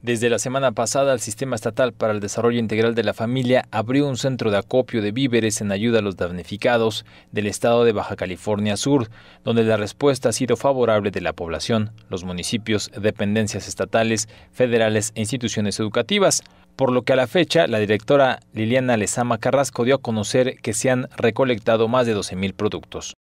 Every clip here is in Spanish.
Desde la semana pasada, el Sistema Estatal para el Desarrollo Integral de la Familia abrió un centro de acopio de víveres en ayuda a los damnificados del estado de Baja California Sur, donde la respuesta ha sido favorable de la población, los municipios, dependencias estatales, federales e instituciones educativas, por lo que a la fecha la directora Liliana Lezama Carrasco dio a conocer que se han recolectado más de 12.000 productos.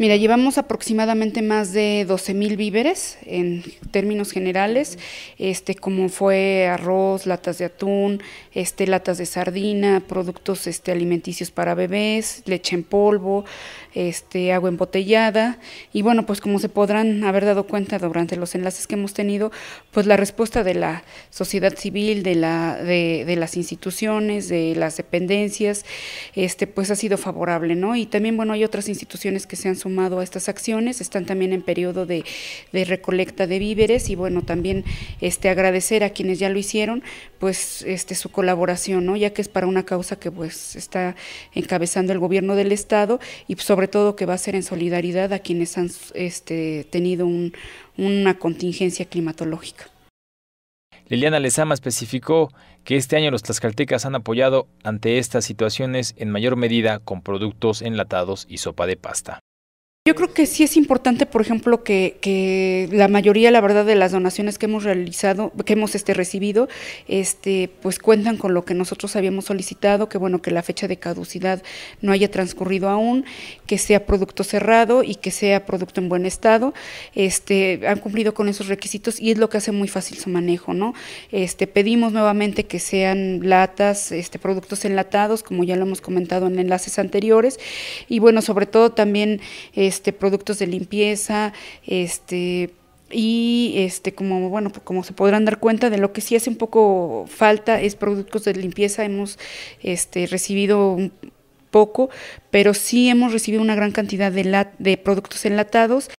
Mira, llevamos aproximadamente más de 12 mil víveres en términos generales, este, como fue arroz, latas de atún, este, latas de sardina, productos este, alimenticios para bebés, leche en polvo, este, agua embotellada. Y bueno, pues como se podrán haber dado cuenta durante los enlaces que hemos tenido, pues la respuesta de la sociedad civil, de, la, de, de las instituciones, de las dependencias, este, pues ha sido favorable, ¿no? Y también, bueno, hay otras instituciones que se han sumado a estas acciones, están también en periodo de, recolecta de víveres y bueno, también este, agradecer a quienes ya lo hicieron, pues este, su colaboración, ya que es para una causa que pues está encabezando el gobierno del Estado y pues, sobre todo que va a ser en solidaridad a quienes han este, tenido una contingencia climatológica. Liliana Lezama especificó que este año los tlaxcaltecas han apoyado ante estas situaciones en mayor medida con productos enlatados y sopa de pasta. Yo creo que sí es importante, por ejemplo, que, la mayoría, la verdad, de las donaciones que hemos realizado, que hemos este, recibido, este, pues cuentan con lo que nosotros habíamos solicitado, que bueno, que la fecha de caducidad no haya transcurrido aún, que sea producto cerrado y que sea producto en buen estado. Este, han cumplido con esos requisitos y es lo que hace muy fácil su manejo, ¿no? Este, pedimos nuevamente que sean latas, este, productos enlatados, como ya lo hemos comentado en enlaces anteriores, y bueno, sobre todo también este, productos de limpieza, este, y este como bueno pues, como se podrán dar cuenta de lo que sí hace un poco falta es productos de limpieza hemos este, recibido poco pero sí hemos recibido una gran cantidad de, de productos enlatados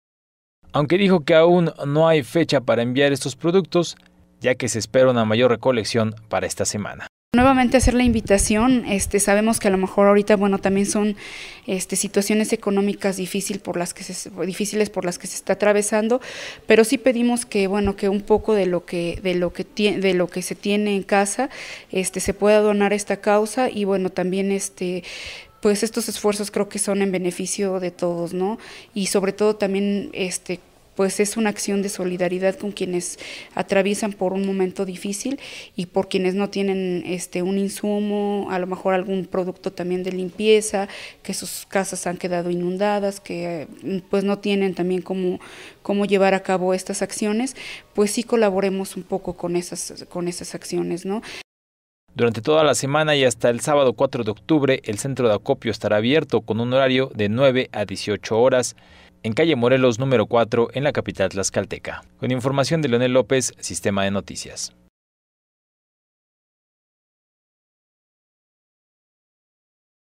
aunque dijo que aún no hay fecha para enviar estos productos ya que se espera una mayor recolección para esta semana Nuevamente hacer la invitación, este, sabemos que a lo mejor ahorita, bueno, también son este, situaciones económicas difícil por las que se, difíciles por las que se está atravesando, pero sí pedimos que, bueno, que un poco de lo que, de lo que, de lo que se tiene en casa este, se pueda donar a esta causa y, bueno, también este, pues estos esfuerzos creo que son en beneficio de todos, ¿no? Y sobre todo también este pues es una acción de solidaridad con quienes atraviesan por un momento difícil y por quienes no tienen este un insumo, a lo mejor algún producto también de limpieza, que sus casas han quedado inundadas, que pues no tienen también cómo, cómo llevar a cabo estas acciones, pues sí colaboremos un poco con esas, con esas acciones, ¿no? Durante toda la semana y hasta el sábado 4 de octubre, el centro de acopio estará abierto con un horario de 9 a 18 horas en calle Morelos número 4 en la capital tlaxcalteca. Con información de Leonel López, Sistema de Noticias.